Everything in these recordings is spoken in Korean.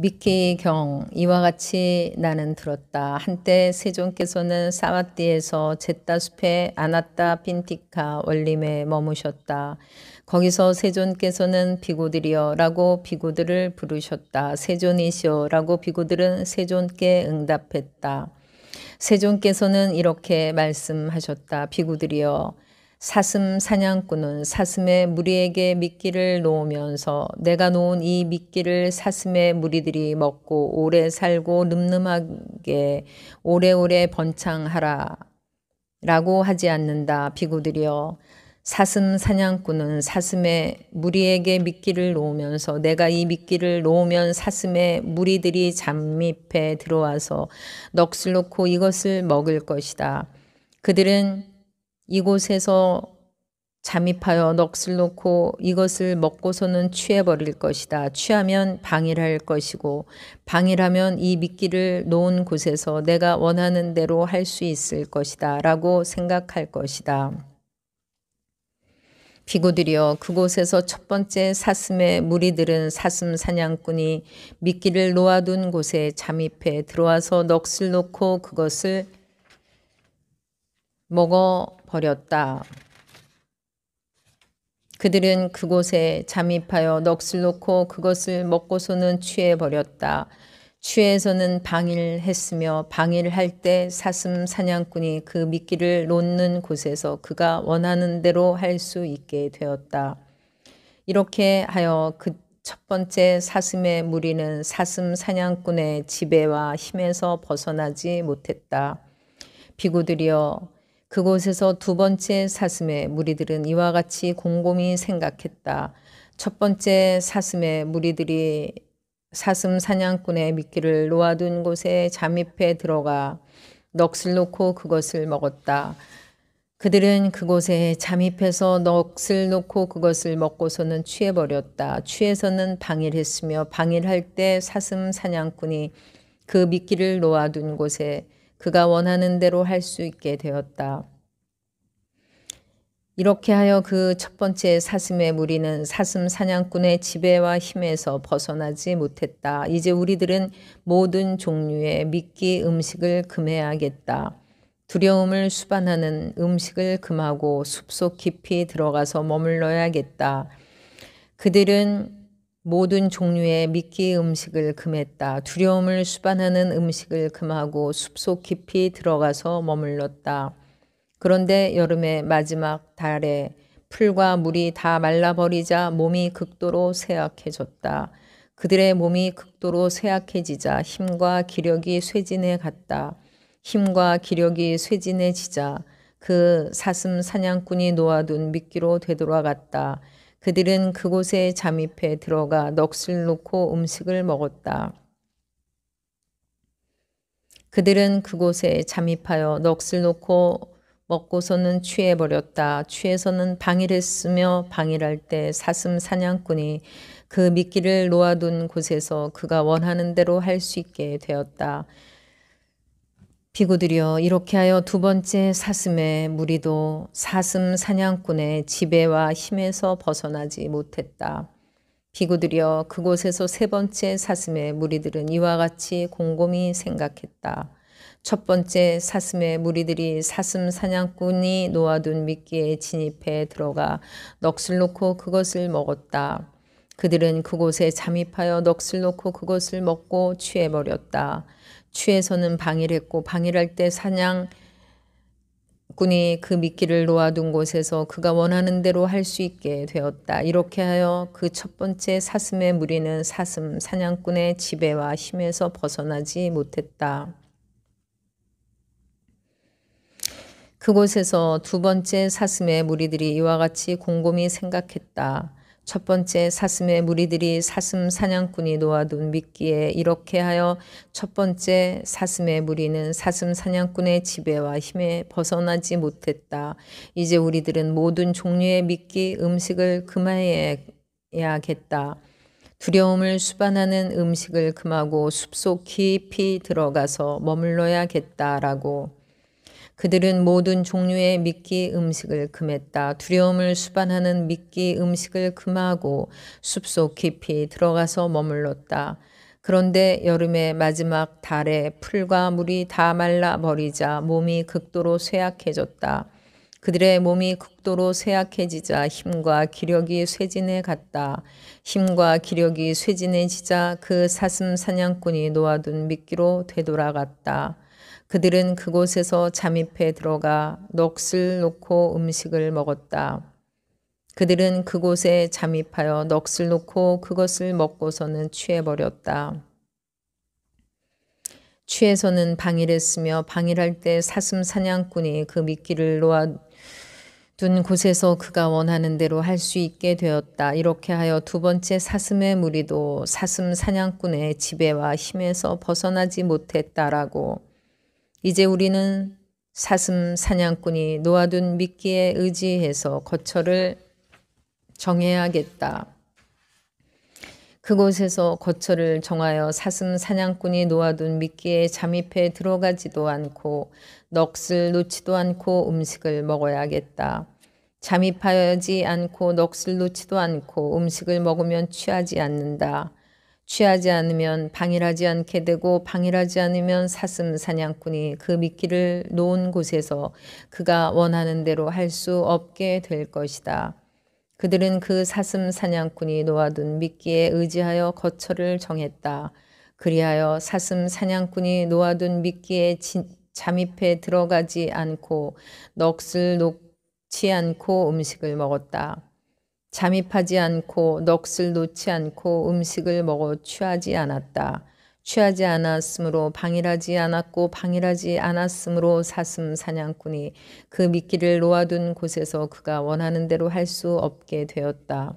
미키경 이와 같이 나는 들었다. 한때 세종께서는 사와띠에서 제따 숲에 아나타 빈티카 원림에 머무셨다. 거기서 세존께서는 비구들이여라고 비구들을 부르셨다. 세존이시여라고 비구들은 세존께 응답했다. 세존께서는 이렇게 말씀하셨다. 비구들이여 사슴 사냥꾼은 사슴의 무리에게 미끼를 놓으면서 내가 놓은 이 미끼를 사슴의 무리들이 먹고 오래 살고 늠름하게 오래오래 번창하라 라고 하지 않는다 비구들이여 사슴 사냥꾼은 사슴의 무리에게 미끼를 놓으면서 내가 이 미끼를 놓으면 사슴의 무리들이 잠잎에 들어와서 넋을 놓고 이것을 먹을 것이다. 그들은 이곳에서 잠입하여 넋을 놓고 이것을 먹고서는 취해버릴 것이다. 취하면 방일할 것이고 방일하면 이 미끼를 놓은 곳에서 내가 원하는 대로 할 수 있을 것이다. 라고 생각할 것이다. 비구들이여 그곳에서 첫 번째 사슴의 무리들은 사슴 사냥꾼이 미끼를 놓아둔 곳에 잠입해 들어와서 넋을 놓고 그것을 먹어 버렸다. 그들은 그곳에 잠입하여 넋을 놓고 그것을 먹고서는 취해 버렸다. 취해서는 방일했으며 방일할 때 사슴 사냥꾼이 그 미끼를 놓는 곳에서 그가 원하는 대로 할 수 있게 되었다. 이렇게 하여 그 첫 번째 사슴의 무리는 사슴 사냥꾼의 지배와 힘에서 벗어나지 못했다. 비구들이여 그곳에서 두 번째 사슴의 무리들은 이와 같이 곰곰이 생각했다. 첫 번째 사슴의 무리들이 사슴 사냥꾼의 미끼를 놓아둔 곳에 잠입해 들어가 넋을 놓고 그것을 먹었다. 그들은 그곳에 잠입해서 넋을 놓고 그것을 먹고서는 취해버렸다. 취해서는 방일했으며 방일할 때 사슴 사냥꾼이 그 미끼를 놓아둔 곳에 그가 원하는 대로 할 수 있게 되었다. 이렇게 하여 그 첫 번째 사슴의 무리는 사슴 사냥꾼의 지배와 힘에서 벗어나지 못했다. 이제 우리들은 모든 종류의 미끼 음식을 금해야겠다. 두려움을 수반하는 음식을 금하고 숲속 깊이 들어가서 머물러야겠다. 그들은 모든 종류의 미끼 음식을 금했다. 두려움을 수반하는 음식을 금하고 숲속 깊이 들어가서 머물렀다. 그런데 여름의 마지막 달에 풀과 물이 다 말라버리자 몸이 극도로 쇠약해졌다. 그들의 몸이 극도로 쇠약해지자 힘과 기력이 쇠진해 갔다. 힘과 기력이 쇠진해지자 그 사슴 사냥꾼이 놓아둔 미끼로 되돌아갔다. 그들은 그곳에 잠입해 들어가 넋을 놓고 음식을 먹었다. 그들은 그곳에 잠입하여 넋을 놓고 먹고서는 취해버렸다. 취해서는 방일했으며 방일할 때 사슴 사냥꾼이 그 미끼를 놓아둔 곳에서 그가 원하는 대로 할 수 있게 되었다. 비구들이여 이렇게 하여 두 번째 사슴의 무리도 사슴 사냥꾼의 지배와 힘에서 벗어나지 못했다. 비구들이여 그곳에서 세 번째 사슴의 무리들은 이와 같이 곰곰이 생각했다. 첫 번째 사슴의 무리들이 사슴 사냥꾼이 놓아둔 미끼에 진입해 들어가 넋을 놓고 그것을 먹었다. 그들은 그곳에 잠입하여 넋을 놓고 그것을 먹고 취해버렸다. 취해서는 방일 했고 방일할 때 사냥꾼이 그 미끼를 놓아둔 곳에서 그가 원하는 대로 할 수 있게 되었다. 이렇게 하여 그 첫 번째 사슴의 무리는 사슴 사냥꾼의 지배와 힘에서 벗어나지 못했다. 그곳에서 두 번째 사슴의 무리들이 이와 같이 곰곰이 생각했다. 첫 번째 사슴의 무리들이 사슴 사냥꾼이 놓아둔 미끼에 이렇게 하여 첫 번째 사슴의 무리는 사슴 사냥꾼의 지배와 힘에 벗어나지 못했다. 이제 우리들은 모든 종류의 미끼 음식을 금하여야겠다. 두려움을 수반하는 음식을 금하고 숲속 깊이 들어가서 머물러야겠다라고 그들은 모든 종류의 미끼 음식을 금했다. 두려움을 수반하는 미끼 음식을 금하고 숲속 깊이 들어가서 머물렀다. 그런데 여름의 마지막 달에 풀과 물이 다 말라 버리자 몸이 극도로 쇠약해졌다. 그들의 몸이 극도로 쇠약해지자 힘과 기력이 쇠진해 갔다. 힘과 기력이 쇠진해지자 그 사슴 사냥꾼이 놓아둔 미끼로 되돌아갔다. 그들은 그곳에서 잠입해 들어가 넋을 놓고 음식을 먹었다. 그들은 그곳에 잠입하여 넋을 놓고 그것을 먹고서는 취해버렸다. 취해서는 방일했으며 방일할 때 사슴 사냥꾼이 그 미끼를 놓아둔 곳에서 그가 원하는 대로 할 수 있게 되었다. 이렇게 하여 두 번째 사슴의 무리도 사슴 사냥꾼의 지배와 힘에서 벗어나지 못했다라고 이제 우리는 사슴 사냥꾼이 놓아둔 미끼에 의지해서 거처를 정해야겠다. 그곳에서 거처를 정하여 사슴 사냥꾼이 놓아둔 미끼에 잠입해 들어가지도 않고 넋을 놓지도 않고 음식을 먹어야겠다. 잠입하지 않고 넋을 놓지도 않고 음식을 먹으면 취하지 않는다. 취하지 않으면 방일하지 않게 되고 방일하지 않으면 사슴 사냥꾼이 그 미끼를 놓은 곳에서 그가 원하는 대로 할 수 없게 될 것이다. 그들은 그 사슴 사냥꾼이 놓아둔 미끼에 의지하여 거처를 정했다. 그리하여 사슴 사냥꾼이 놓아둔 미끼에 진, 잠입해 들어가지 않고 넋을 놓지 않고 음식을 먹었다. 잠입하지 않고 넋을 놓지 않고 음식을 먹어 취하지 않았다. 취하지 않았으므로 방일하지 않았고 방일하지 않았으므로 사슴 사냥꾼이 그 미끼를 놓아둔 곳에서 그가 원하는 대로 할 수 없게 되었다.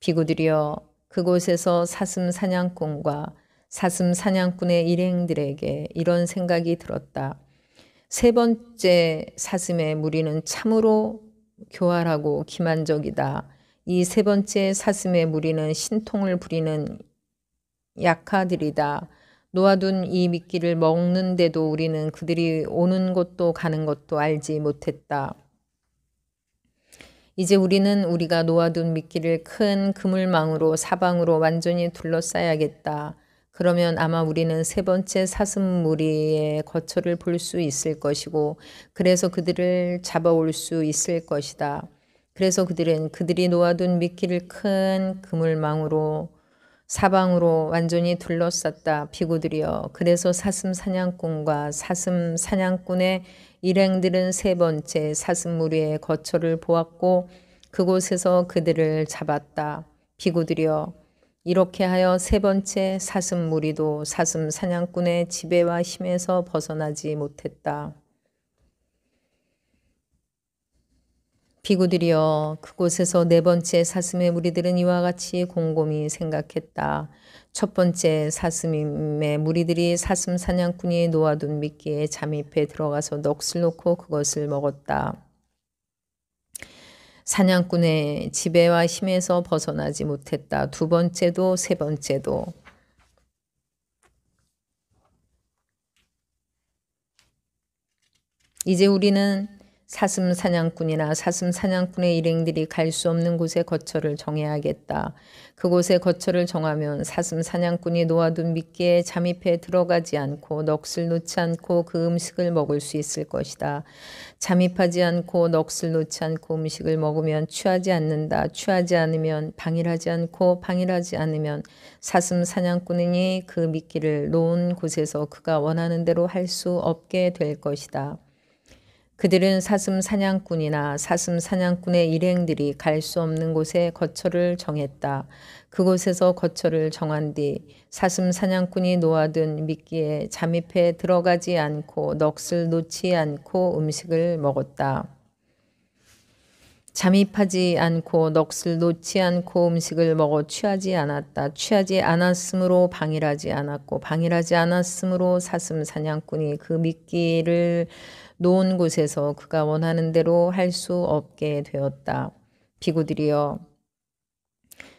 비구들이여 그곳에서 사슴 사냥꾼과 사슴 사냥꾼의 일행들에게 이런 생각이 들었다. 세 번째 사슴의 무리는 참으로 교활하고 기만적이다. 이세 번째 사슴의 무리는 신통을 부리는 약하들이다. 놓아둔 이 미끼를 먹는데도 우리는 그들이 오는 곳도 가는 것도 알지 못했다. 이제 우리는 우리가 놓아둔 미끼를 큰 그물망으로 사방으로 완전히 둘러싸야겠다. 그러면 아마 우리는 세 번째 사슴 무리의 거처를 볼 수 있을 것이고 그래서 그들을 잡아올 수 있을 것이다. 그래서 그들은 그들이 놓아둔 미끼를 큰 그물망으로 사방으로 완전히 둘러쌌다 피고들이여 그래서 사슴 사냥꾼과 사슴 사냥꾼의 일행들은 세 번째 사슴 무리의 거처를 보았고 그곳에서 그들을 잡았다 피고들이여 이렇게 하여 세 번째 사슴 무리도 사슴 사냥꾼의 지배와 힘에서 벗어나지 못했다. 비구들이여 그곳에서 네 번째 사슴의 무리들은 이와 같이 곰곰이 생각했다. 첫 번째 사슴의 무리들이 사슴 사냥꾼이 놓아둔 미끼에 잠입해 들어가서 넋을 놓고 그것을 먹었다. 사냥꾼의 지배와 힘에서 벗어나지 못했다. 두 번째도 세 번째도 이제 우리는 사슴 사냥꾼이나 사슴 사냥꾼의 일행들이 갈 수 없는 곳에 거처를 정해야겠다. 그곳에 거처를 정하면 사슴 사냥꾼이 놓아둔 미끼에 잠입해 들어가지 않고 넋을 놓지 않고 그 음식을 먹을 수 있을 것이다. 잠입하지 않고 넋을 놓지 않고 음식을 먹으면 취하지 않는다. 취하지 않으면 방일하지 않고 방일하지 않으면 사슴 사냥꾼이 그 미끼를 놓은 곳에서 그가 원하는 대로 할 수 없게 될 것이다. 그들은 사슴 사냥꾼이나 사슴 사냥꾼의 일행들이 갈 수 없는 곳에 거처를 정했다. 그곳에서 거처를 정한 뒤 사슴 사냥꾼이 놓아둔 미끼에 잠입해 들어가지 않고 넋을 놓지 않고 음식을 먹었다. 잠입하지 않고 넋을 놓지 않고 음식을 먹어 취하지 않았다. 취하지 않았으므로 방일하지 않았고 방일하지 않았으므로 사슴 사냥꾼이 그 미끼를 놓은 곳에서 그가 원하는 대로 할 수 없게 되었다. 비구들이여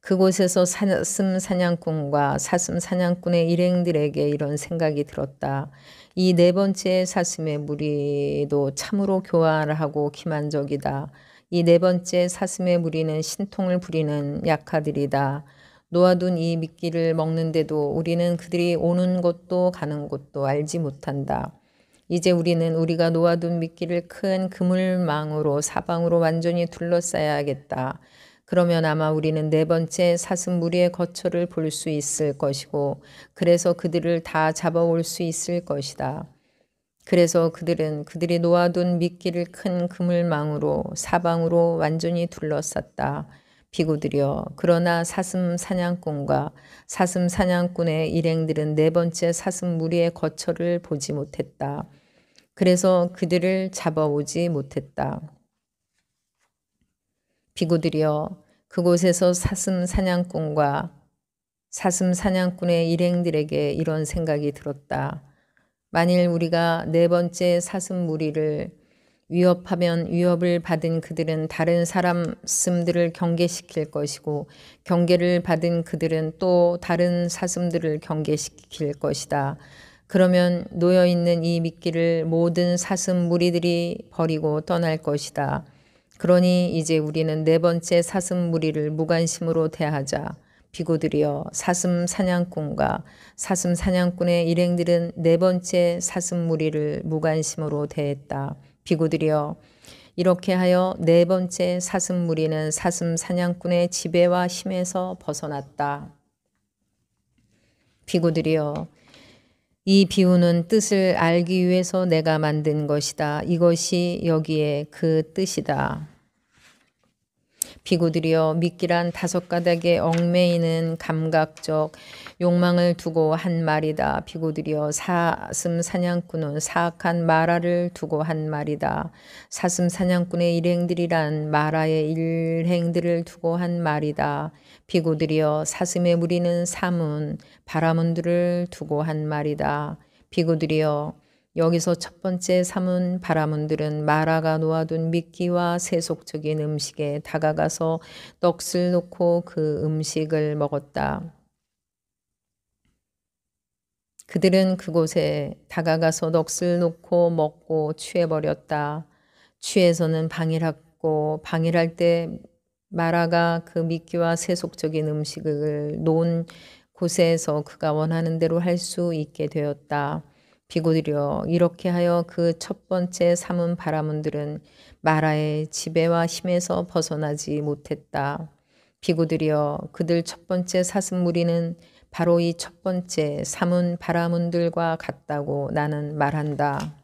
그곳에서 사슴 사냥꾼과 사슴 사냥꾼의 일행들에게 이런 생각이 들었다. 이 네 번째 사슴의 무리도 참으로 교활하고 기만적이다. 이 네 번째 사슴의 무리는 신통을 부리는 약하들이다. 놓아둔 이 미끼를 먹는데도 우리는 그들이 오는 곳도 가는 곳도 알지 못한다. 이제 우리는 우리가 놓아둔 미끼를 큰 그물망으로 사방으로 완전히 둘러싸야 하겠다. 그러면 아마 우리는 네 번째 사슴 무리의 거처를 볼 수 있을 것이고 그래서 그들을 다 잡아올 수 있을 것이다. 그래서 그들은 그들이 놓아둔 미끼를 큰 그물망으로 사방으로 완전히 둘러쌌다. 비구들여 그러나 사슴 사냥꾼과 사슴 사냥꾼의 일행들은 네 번째 사슴 무리의 거처를 보지 못했다. 그래서 그들을 잡아오지 못했다. 비구들이여 그곳에서 사슴 사냥꾼과 사슴 사냥꾼의 일행들에게 이런 생각이 들었다. 만일 우리가 네 번째 사슴 무리를 위협하면 위협을 받은 그들은 다른 사람 슴들을 경계시킬 것이고 경계를 받은 그들은 또 다른 사슴들을 경계시킬 것이다. 그러면 놓여 있는 이 미끼를 모든 사슴 무리들이 버리고 떠날 것이다. 그러니 이제 우리는 네 번째 사슴 무리를 무관심으로 대하자. 비고들이여 사슴 사냥꾼과 사슴 사냥꾼의 일행들은 네 번째 사슴 무리를 무관심으로 대했다. 비고들이여 이렇게 하여 네 번째 사슴 무리는 사슴 사냥꾼의 지배와 힘에서 벗어났다. 비고들이여 이 비유는 뜻을 알기 위해서 내가 만든 것이다. 이것이 여기에 그 뜻이다. 비구들이여 미끼란 다섯 가닥에 얽매이는 감각적 욕망을 두고 한 말이다. 비구들이여 사슴 사냥꾼은 사악한 마라를 두고 한 말이다. 사슴 사냥꾼의 일행들이란 마라의 일행들을 두고 한 말이다. 비구들이여 사슴의 무리는 사문 바라문들을 두고 한 말이다. 비구들이여 여기서 첫 번째 삼은 바라문들은 마라가 놓아둔 미끼와 세속적인 음식에 다가가서 넋을 놓고 그 음식을 먹었다. 그들은 그곳에 다가가서 넋을 놓고 먹고 취해버렸다. 취해서는 방일했고 방일할 때 마라가 그 미끼와 세속적인 음식을 놓은 곳에서 그가 원하는 대로 할 수 있게 되었다. 기고드여 이렇게 하여 그 첫 번째 삼은 바라문들은 마라의 지배와 힘에서 벗어나지 못했다. 비구들여 그들 첫 번째 사슴 무리는 바로 이 첫 번째 삼은 바라문들과 같다고 나는 말한다.